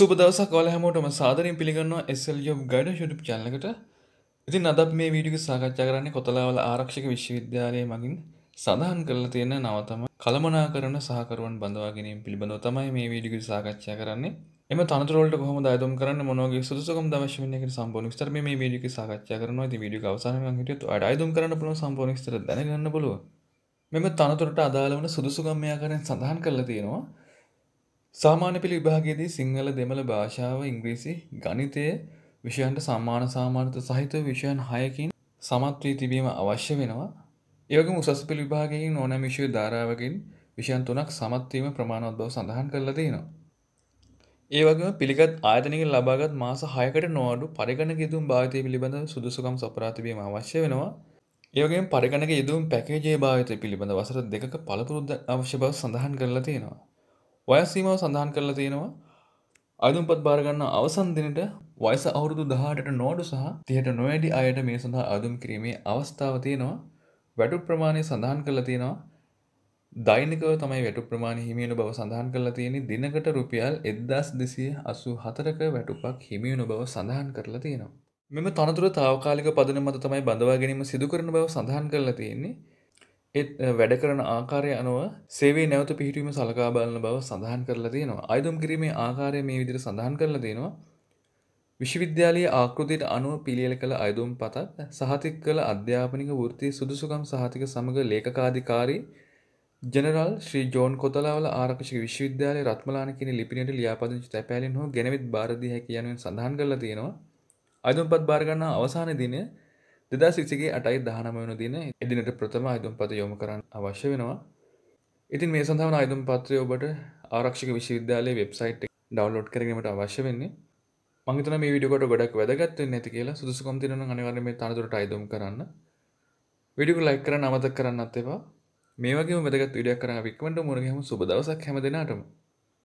සුබ දවසක් ඔල හැමෝටම සාදරින් පිළිගන්නවා එස්සල්යෝ ගඩ ශුටප් චල්ලකට ඉතින් අදත් මේ වීඩික සාකච්ඡා කරන්නේ කොතලාවල ආරක්ෂක විශ්වවිද්‍යාලය මගින් සඳහන් කරලා තියෙන නවතම කළමනා කරන සහකරුවන් බඳවාගෙනින් පිළිබඳව තමයි මේ වීඩිකු සාකච්ඡා කරන්නේ එම තනතුරට කොහම දයතුම් කරන්න මොනගේ සුදුසකම් දවශවනයක සම්පෝන ස්තර මේ වීඩික සාකච්ඡා කරනවා ති වීඩිය අවසාන හිට අඩයිතුම් කරන්න පුළ සම්පෝනිස්තර දැනගන්න බලුව මෙම තනතුරට අදාළ වන සුදුසුගම්මයා කරෙන් සඳහන් කරලා තියෙනවා සාමාන්‍ය පෙළ විභාගයේදී සිංහල දෙමළ භාෂාව ඉංග්‍රීසි ගණිතය විෂයන්ට සම්මාන සාමාර්ථ සහිත විෂයන් හයකින් සමත් වී තිබීම අවශ්‍ය වෙනවා. ඒ වගේම උසස් පෙළ විභාගයෙන් ඕනෑම විෂය ධාරාවකින් විෂයන් තුනක් සමත් වීම ප්‍රමාණවත් බව සඳහන් කරලා තියෙනවා. ඒ වගේම පිළිගත් ආයතනයකින් ලබාගත් මාස 6කට නොඅඩු පරිගණක යෙදුම් භාවිතය පිළිබඳ සුදුසුකම් සපුරා තිබීම අවශ්‍ය වෙනවා. ඒවගේ පරිගණක යෙදුම් පැකේජේ භාවිතය පිළිබඳ වසර දෙකක පළපුරුද්ද අවශ්‍ය බව සඳහන් කරලා තියෙනවා. වයසීමාව සඳහන් කරලා තියෙනවා අදුම්පත් භාරගන්න අවසන් දිනට වයිස අවුරුදු දහටට නෝඩු සහ තියට නොවැඩි අයට මේ සඳහා අදුම් කිරීමේ අවස්ථාව තියෙනවා වැටු ප්‍රමාණය සඳහන් කරලා තියෙනවා දෛනිකව තමයි වැටු ප්‍රමාණ හිමියුණු බව සඳහන් කරලා තියෙන දිනකට රුපියල් එද්දස් දෙසිය අසු හතරක වැටුපක් හිමියුණු බව සඳහන් කරලා තියෙනවා මෙම තනතුර තාවකාලික පදන මත තමයි බඳවා ගැනීම සිදුකරන බව සඳහන් කරලා තියෙන්නේ ඒත් වැඩ කරන ආකාරය අනුව සේවේ නැවත පිහිටීම සලකා බලන බව සඳහන් කරලා තියෙනවා. අයදුම් කිරීමේ ආකාරය මේ විදිහට සඳහන් කරලා තියෙනවා. විශ්වවිද්‍යාලයේ ආකෘතියට අනුව පිළියෙල කළ අයදුම් පතක් සහතික කළ අධ්‍යාපනික වෘත්තියේ සුදුසුකම් සහතික සමග ලේඛකාධිකාරී ජනරල් ශ්‍රී ජෝන් කොතලාවල ආරක්ෂක විශ්වවිද්‍යාලයේ රත්මලාන කියන ලිපිනයට ලියාපදිංචි තැපෑලෙන් හෝ ගෙනවිත් බාර දී හැකි යනුවෙන් සඳහන් කරලා තියෙනවා. අයදුම්පත් බාර ගන්නා අවසාන දිනේ දෙදා සිසිගේ අටයි දහනම වන දින එදිනට ප්‍රථම අයිතුම් පත යොම කරන්න අවශ්‍ය වෙනවා ඉතින් මේ සඳහාන අයිතුම් පත්‍රය ඔබට ආරක්ෂක විශවිද්‍යාලයේ වෙබ්සයිට් ඩවන්ලෝඩ් කරගීමට අවශ්‍ය වෙන්නේ මංගතන මේ විඩියෝකට ගොඩක් වැදගත් වෙන්නේ නැති කියලා සුදුසුකම් තියෙනවා අනිවාර්යයෙන් මේ තනතුරට අයිතුම් කරන්න විඩියෝ ලයික් කරන්න අමතක කරන්නත් එපා මේ වගේම වැදගත් වීඩියක් කරන්න වික්මන්ට මුණගැහම සුබ දවසක් හැම දිනාටම